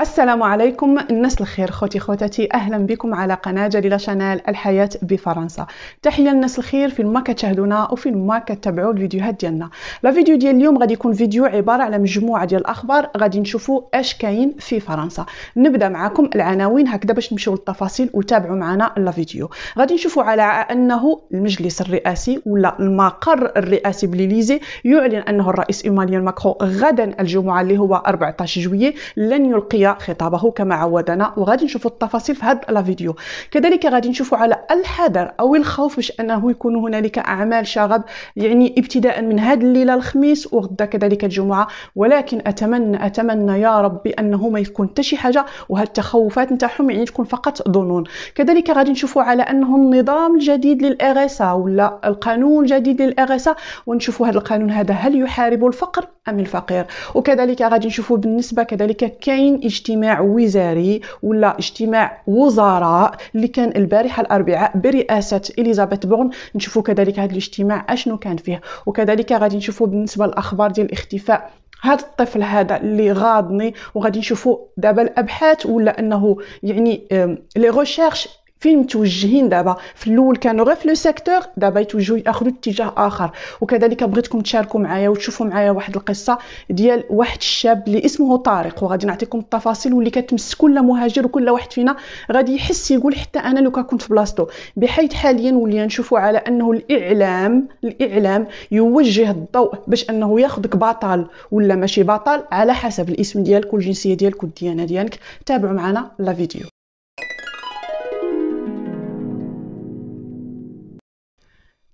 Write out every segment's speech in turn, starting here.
السلام عليكم الناس الخير خوتي خوتاتي اهلا بكم على قناه جليله شانيل الحياه بفرنسا تحيه الناس الخير فين ما كتشاهدونا وفين ما كتابعوا الفيديوهات ديالنا لا فيديو ديال اليوم غادي يكون فيديو عباره على مجموعه ديال الاخبار غادي نشوفوا اش كاين في فرنسا نبدا معكم العناوين هكذا باش نمشيو للتفاصيل وتابعوا معنا لا فيديو غادي نشوفوا على انه المجلس الرئاسي ولا المقر الرئاسي بليليزي يعلن انه الرئيس ايمانويل ماكرون غدا الجمعه اللي هو 14 جويي لن يلقي خطابه كما عودنا وغادي نشوفوا التفاصيل في هذا فيديو كذلك غادي نشوفوا على الحذر او الخوف باش انه يكون هنالك اعمال شغب يعني ابتداء من هذا الليله الخميس وغدا كذلك الجمعه ولكن اتمنى اتمنى يا ربي انه ما يكون حتى شي حاجه وهاد التخوفات نتاعهم يعني تكون فقط ظنون كذلك غادي نشوفوا على انه النظام الجديد للارسا ولا القانون الجديد للارسا ونشوفوا هذا القانون هذا هل يحارب الفقر ام الفقير وكذلك غادي نشوفوا بالنسبه كذلك كاين اجتماع وزاري ولا اجتماع وزراء اللي كان البارحه الاربعاء برئاسه اليزابيث بورن نشوفوا كذلك هذا الاجتماع اشنو كان فيه وكذلك غادي نشوفوا بالنسبه للاخبار ديال الاختفاء هذا الطفل هذا اللي غاضني وغادي نشوفوا دابا الابحاث ولا انه يعني لي ريغوشيرش فين متوجهين دابا في الاول كانوا غير في لو سيكتور دابا يتوجهوا ياخذوا اتجاه اخر وكذلك بغيتكم تشاركوا معايا وتشوفوا معايا واحد القصه ديال واحد الشاب اللي اسمه طارق وغادي نعطيكم التفاصيل واللي كتمس كل مهاجر وكل واحد فينا غادي يحس يقول حتى انا لو كنت في بلاصتو بحيث حاليا ولينا نشوفوا على انه الاعلام الاعلام يوجه الضوء باش انه ياخذك بطل ولا ماشي بطل على حسب الاسم ديالك والجنسيه ديالك والديانه ديالك تابعوا معنا لا فيديو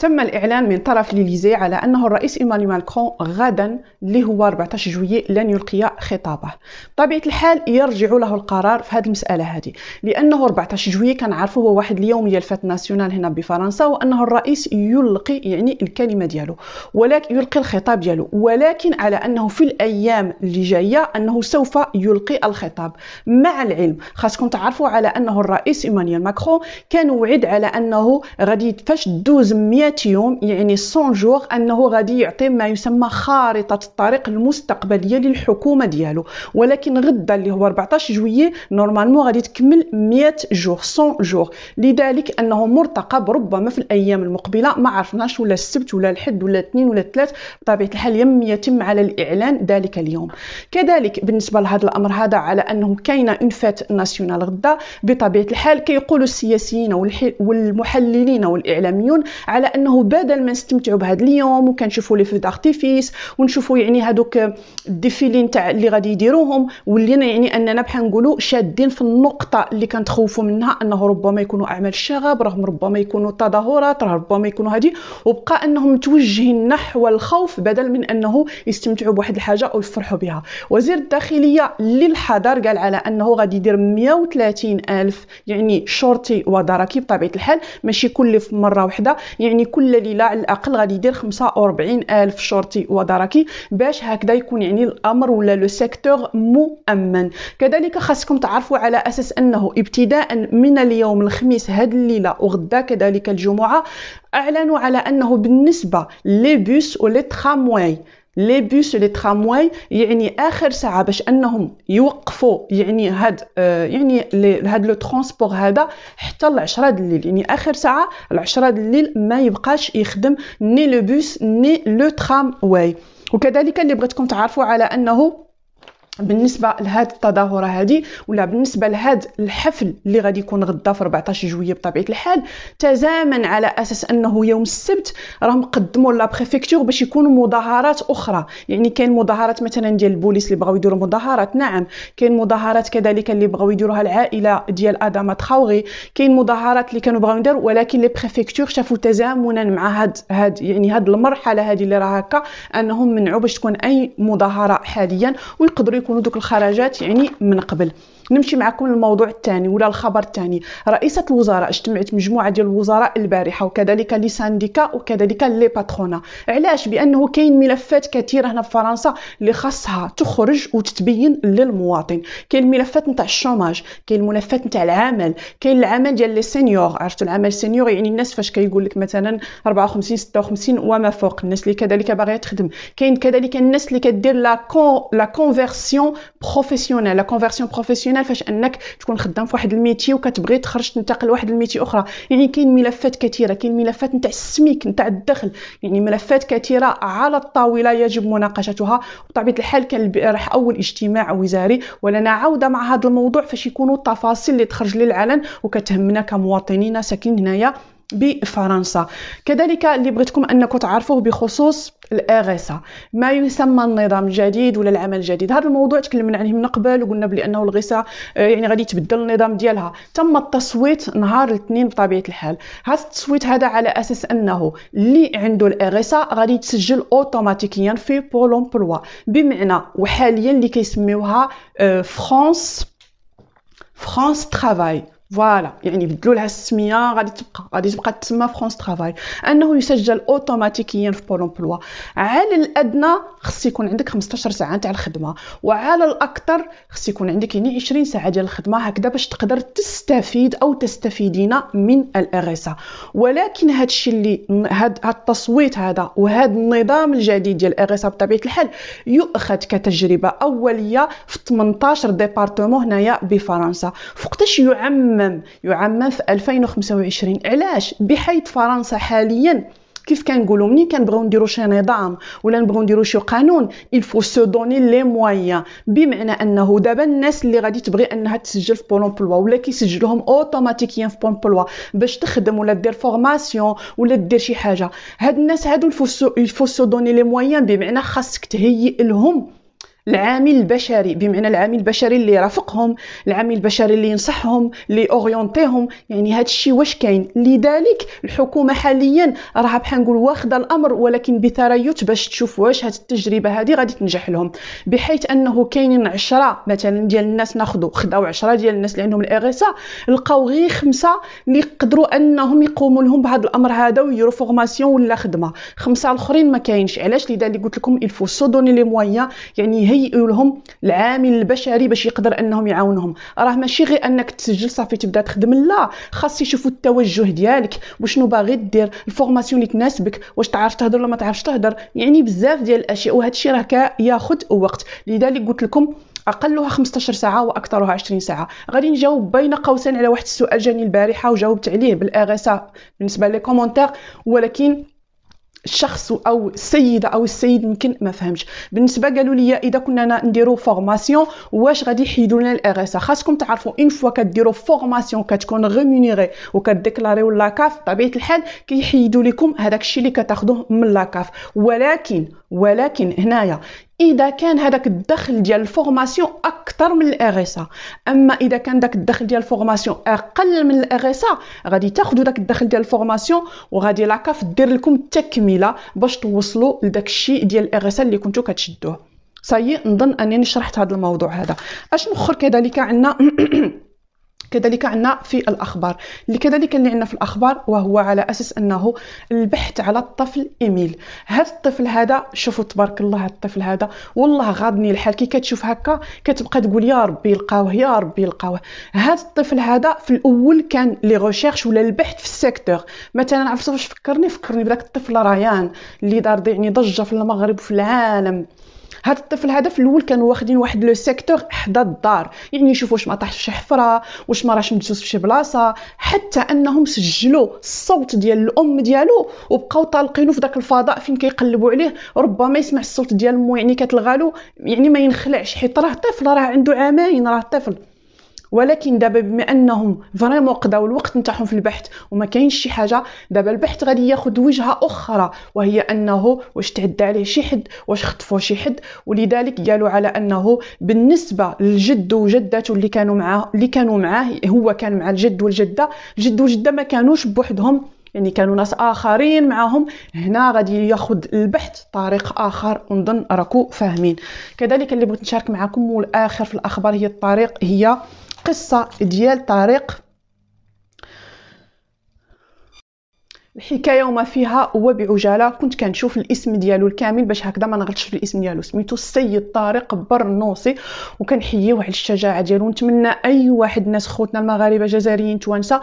تم الإعلان من طرف ليليزي على أنه الرئيس إيمانيو ماكرون غدا اللي هو 14 جويي لن يلقي خطابه بطبيعة الحال يرجع له القرار في هذه المسألة هذه لأنه 14 جويي كان عارفه هو واحد اليومية يلفت ناسيونال هنا بفرنسا وأنه الرئيس يلقي يعني الكلمة ديالو ولكن يلقي الخطاب ديالو ولكن على أنه في الأيام اللي جاية أنه سوف يلقي الخطاب مع العلم خاصكم تعرفوا على أنه الرئيس إيمانويل ماكرون كان وعد على أنه غادي يدفش دوز مليون 100 يوم يعني 100 جور انه غادي يعطي ما يسمى خارطه الطريق المستقبليه للحكومه ديالو ولكن غدا اللي هو 14 جويه نورمالمون غادي تكمل 100 جور 100 جور لذلك انه مرتقب ربما في الايام المقبله ما عرفناش ولا السبت ولا الحد ولا الاثنين ولا الثلاث بطبيعه الحال يم يتم على الاعلان ذلك اليوم كذلك بالنسبه لهذا الامر هذا على انه كاينه اون فات ناسيونال غدا بطبيعه الحال كيقولوا السياسيين والمحللين والاعلاميون على أن انه بدل ما نستمتعوا بهذا اليوم وكنشوفوا لي في دارتيفيس ونشوفوا يعني هذوك الديفيلي نتاع اللي غادي يديروهم ولينا يعني اننا بحال نقولوا شادين في النقطه اللي كنتخوفوا منها انه ربما يكونوا اعمال الشغب راهم ربما يكونوا تظاهرات راه ربما يكونوا هذه وبقى انهم متوجهين نحو الخوف بدل من انه يستمتعوا بواحد الحاجه او يفرحوا بها وزير الداخليه للحضر قال على انه غادي يدير 130 الف يعني شرطي ودركي بطبيعه الحال ماشي كل في مره واحده يعني كل ليله على الاقل غادي يدير 45 الف شرطي ودركي باش هكذا يكون يعني الامر ولا لو سيكتور مؤمن كذلك خاصكم تعرفوا على اساس انه ابتداء من اليوم الخميس هاد الليله وغدا كذلك الجمعه اعلنوا على انه بالنسبه لي بوس ولي ترامواي لي بوس لي ترامواي يعني اخر ساعه باش انهم يوقفوا يعني هاد آه يعني هاد لو ترونسبور هذا حتى ل 10 الليل يعني اخر ساعه ل 10 الليل ما يبقاش يخدم ني لو بوس ني لو ترامواي وكذلك اللي بغيتكم تعرفوا على انه بالنسبه لهاد التظاهره هذه ولا بالنسبه لهاد الحفل اللي غادي يكون غدا في 14 جويه بطبيعه الحال تزامن على اساس انه يوم السبت راهم قدموا لا بريفيكتور باش يكونوا مظاهرات اخرى يعني كاين مظاهرات مثلا ديال البوليس اللي بغاو يديروا مظاهرات نعم كاين مظاهرات كذلك اللي بغاو يديروها العائله ديال ادم تخاوغي كاين مظاهرات اللي كانوا بغاو يديروا ولكن لي بريفيكتور شافوا تزامنا مع هاد هاد يعني هاد المرحله هذه اللي راه هكا انهم منعوا باش تكون اي مظاهره حاليا ويقدروا يكونوا دوك الخرجات يعني من قبل نمشي معكم للموضوع الثاني ولا الخبر الثاني رئيسه الوزراء اجتمعت مجموعه ديال الوزراء البارحه وكذلك لي سانديكا وكذلك لي باترونا علاش بانه كاين ملفات كثيره هنا في فرنسا اللي خاصها تخرج وتتبين للمواطن كاين ملفات نتاع الشوماج كاين ملفات نتاع العمل كاين العمل ديال لي سينيور عرفتوا العمل سينيور يعني الناس فاش كيقول لك مثلا 54 56 وما فوق الناس اللي كذلك باغيه تخدم كاين كذلك الناس اللي كدير لا كون لا كونفيرسيون بروفيسيونيل لا كونفيرسيون بروفيسيونيل فاش انك تكون خدام في واحد الميتي وكتبغي تخرج تنتقل لواحد الميتي اخرى يعني كاين ملفات كثيره كاين ملفات نتاع السميك نتاع الدخل يعني ملفات كثيره على الطاوله يجب مناقشتها بطبيعه الحال كان البارح اول اجتماع وزاري ولنا عوده مع هذا الموضوع فاش يكونوا التفاصيل اللي تخرج للعلن وكتهمنا كمواطنين ساكنين هنايا بفرنسا كذلك اللي بغيتكم انكم تعرفوه بخصوص الاغاثه ما يسمى النظام الجديد ولا العمل الجديد هذا الموضوع تكلمنا عليه من قبل وقلنا بلي انه الغيسه آه، يعني غادي تبدل النظام ديالها تم التصويت نهار الاثنين بطبيعه الحال هذا التصويت هذا على اساس انه اللي عنده الاغاثه غادي تسجل اوتوماتيكيا في بولون بلوا بمعنى وحاليا اللي كيسميوها فرانس فرانس ترافاي فوالا يعني بدلوا لها السميه غادي تبقى غادي تبقى تسمى فرونس ترافاي انه يسجل اوتوماتيكيا في بول امبلوا على الادنى خص يكون عندك 15 ساعه تاع الخدمه وعلى الاكثر خص يكون عندك يعني 20 ساعه ديال الخدمه هكذا باش تقدر تستفيد او تستفيدين من الاريسا ولكن هذا الشيء اللي هاد التصويت هذا وهذا النظام الجديد ديال الاريسا بطبيعه الحال يؤخذ كتجربه اوليه في 18 ديبارتمون هنايا بفرنسا فوقتاش يعمم عام يعمم في 2025 علاش بحيث فرنسا حاليا كيف كنقولوا ملي كنبغيو نديرو شي نظام ولا نبغيو نديرو شي قانون faut سو دوني لي moyens بمعنى انه دابا الناس اللي غادي تبغي انها تسجل في بولون بلوا ولا كيسجلوهم اوتوماتيكيا في بولون بلوا باش تخدم ولا دير فورماسيون ولا دير شي حاجه هاد الناس هادو faut سو دوني لي moyens بمعنى خاصك تهيئ لهم العامل البشري بمعنى العامل البشري اللي يرافقهم العامل البشري اللي ينصحهم اللي اورينتيهم يعني هذا الشيء واش كاين لذلك الحكومه حاليا راها بحال نقول واخده الامر ولكن بتريث باش تشوف واش هاد التجربه هذه غادي تنجح لهم بحيث انه كاينين 10 مثلا ديال الناس ناخذوا خداو 10 ديال الناس اللي عندهم الاغيسا لقاو غير خمسه اللي يقدروا انهم يقوموا لهم بهذا الامر هذا ويديروا فورماسيون ولا خدمه خمسه الاخرين ما كاينش علاش لذلك قلت لكم الفو سو دوني لي يعني هي يهيئوا لهم العامل البشري باش يقدر انهم يعاونهم راه ماشي غير انك تسجل صافي تبدا تخدم لا خاص يشوفوا التوجه ديالك وشنو باغي دير الفورماسيون اللي تناسبك واش تعرف تهضر ولا ما تعرفش تهضر يعني بزاف ديال الاشياء وهذا الشيء راه ياخذ وقت لذلك قلت لكم اقلها 15 ساعه واكثرها 20 ساعه غادي نجاوب بين قوسين على واحد السؤال جاني البارحه وجاوبت عليه بالاغسا بالنسبه لي كومونتير ولكن الشخص او السيده او السيد يمكن ما فهمش بالنسبه قالوا لي اذا كنا نديرو فورماسيون واش غادي يحيدوا لنا الار اس خاصكم تعرفوا ان فوا كديروا فورماسيون كتكون ريمونيري وكديكلاريو لاكاف بطبيعه الحال كيحيدوا لكم هذاك الشيء اللي كتاخذوه من لاكاف ولكن ولكن هنايا اذا كان هذاك الدخل ديال الفورماسيون اكثر من الاغيسا اما اذا كان داك الدخل ديال الفورماسيون اقل من الاغيسا غادي تاخذوا داك الدخل ديال الفورماسيون وغادي لاكاف دير لكم التكمله باش توصلوا لداك الشيء ديال الاغيسا اللي كنتو كتشدوه صايي نظن انني شرحت هذا الموضوع هذا اشنو اخر كذلك عندنا كذلك عندنا في الاخبار اللي كذلك اللي عندنا في الاخبار وهو على اساس انه البحث على الطفل ايميل هذا الطفل هذا شوفوا تبارك الله هذا الطفل هذا والله غاضني الحال كي كتشوف هكا كتبقى تقول يا ربي يلقاوه يا ربي يلقاوه هذا الطفل هذا في الاول كان لي ريغيرش ولا البحث في السيكتور مثلا عرفتوا واش فكرني فكرني بداك الطفل ريان اللي دار يعني ضجه في المغرب وفي العالم هاد الطفل هذا في الاول كانوا واخدين واحد لو سيكتور حدا الدار يعني يشوفوا واش ما طاحش شي حفره واش ما راش مدسوس فشي بلاصه حتى انهم سجلوا الصوت ديال الام ديالو وبقاو طالقينه في داك الفضاء فين كيقلبوا عليه ربما يسمع الصوت ديال مو يعني كتلغالو يعني ما ينخلعش حيت راه طفل راه عنده عامين راه طفل ولكن دابا بما انهم فريمون قضاو الوقت نتاعهم في البحث وما كاينش شي حاجه دابا البحث غادي ياخذ وجهه اخرى وهي انه واش تعدى عليه شي حد واش خطفوا شي حد ولذلك قالوا على انه بالنسبه للجد وجدته اللي كانوا معاه اللي كانوا معاه هو كان مع الجد والجده الجد والجده ما كانوش بوحدهم يعني كانوا ناس اخرين معاهم هنا غادي ياخذ البحث طريق اخر ونظن راكو فاهمين كذلك اللي بغيت نشارك معكم والاخر في الاخبار هي الطريق هي قصة ديال طريق الحكايه وما فيها هو بعجاله كنت كنشوف الاسم ديالو الكامل باش هكذا ما نغلطش في الاسم ديالو سميتو السيد طارق برنوصي وكنحييوه على الشجاعه ديالو نتمنى اي واحد الناس خوتنا المغاربه جزائريين توانسه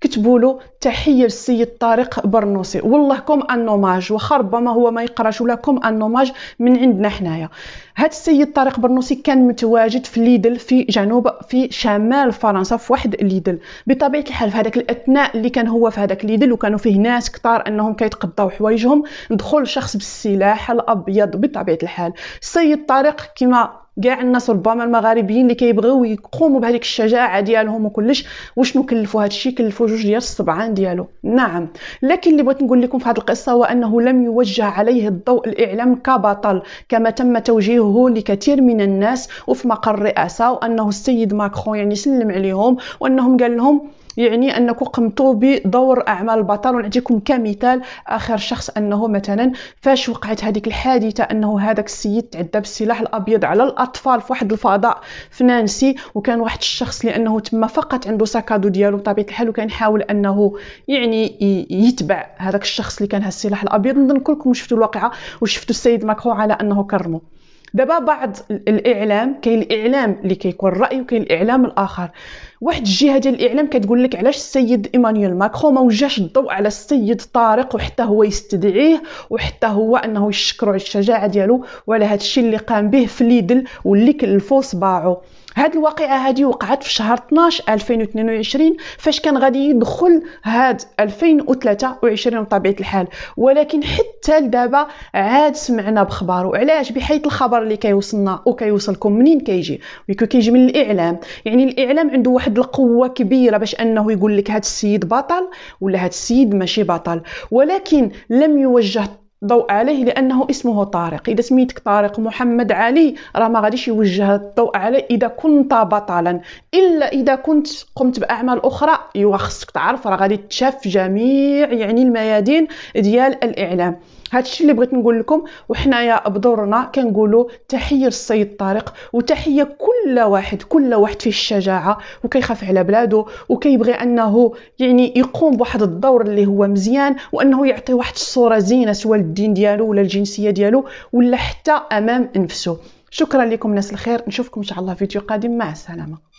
كتبوا له تحيه للسيد طارق برنوسي والله كوم ان نوماج واخا ربما هو ما يقراش ولا كوم ان نوماج من عندنا حنايا هذا السيد طارق برنوسي كان متواجد في ليدل في جنوب في شمال فرنسا في واحد ليدل بطبيعه الحال في هذاك الاثناء اللي كان هو في هذاك ليدل وكانوا فيه ناس كثار انهم كيتقضاو حوايجهم دخل شخص بالسلاح الابيض بطبيعه الحال السيد طارق كما كاع الناس ربما المغاربيين اللي كيبغيو يقوموا بهذيك الشجاعه ديالهم وكلش وشنو كلفوا الشيء كلفوا جوج ديال الصبعان ديالو نعم لكن اللي بغيت نقول لكم في هذه القصه هو انه لم يوجه عليه الضوء الاعلام كبطل كما تم توجيهه لكثير من الناس وفي مقر الرئاسه وانه السيد ماكرون يعني سلم عليهم وانهم قال لهم يعني انكم قمتوا بدور اعمال البطل ونعطيكم كمثال اخر شخص انه مثلا فاش وقعت هذيك الحادثه انه هذاك السيد تعدى بالسلاح الابيض على الاطفال في واحد الفضاء في نانسي وكان واحد الشخص لانه تما فقط عنده ساكادو ديالو بطبيعه الحال وكان يحاول انه يعني يتبع هذاك الشخص اللي كان السلاح الابيض نظن كلكم شفتوا الواقعه وشفتوا السيد ماكرو على انه كرمه دابا بعض الاعلام كاين الاعلام اللي كيكون راي وكاين الاعلام الاخر واحد الجهه ديال الاعلام كتقول لك علاش السيد ايمانويل ماكرون ما وجهش الضوء على السيد طارق وحتى هو يستدعيه وحتى هو انه يشكروا على الشجاعه ديالو وعلى هذا الشيء اللي قام به في ليدل واللي كلفو صباعو هاد الواقعه هادي وقعت في شهر 12 2022 فاش كان غادي يدخل هاد 2023 بطبيعه الحال ولكن حتى لدابا عاد سمعنا بخبارو علاش بحيث الخبر اللي كيوصلنا وكيوصلكم منين كيجي ويكون كيجي من الاعلام يعني الاعلام عنده واحد القوه كبيره باش انه يقول لك هاد السيد بطل ولا هاد السيد ماشي بطل ولكن لم يوجه الضوء عليه لانه اسمه طارق اذا سميتك طارق محمد علي راه ما غاديش يوجه الضوء عليه اذا كنت بطلا الا اذا كنت قمت باعمال اخرى ايوا خصك تعرف راه غادي تشاف جميع يعني الميادين ديال الاعلام هادشي اللي بغيت نقول لكم وحنايا بدورنا كنقولوا تحيه للسيد طارق وتحيه كل واحد كل واحد فيه الشجاعه وكيخاف على بلاده وكيبغي انه يعني يقوم بواحد الدور اللي هو مزيان وانه يعطي واحد الصوره زينه سواء الدين ديالو ولا الجنسيه ديالو ولا حتى امام نفسه شكرا لكم ناس الخير نشوفكم ان شاء الله فيديو قادم مع السلامه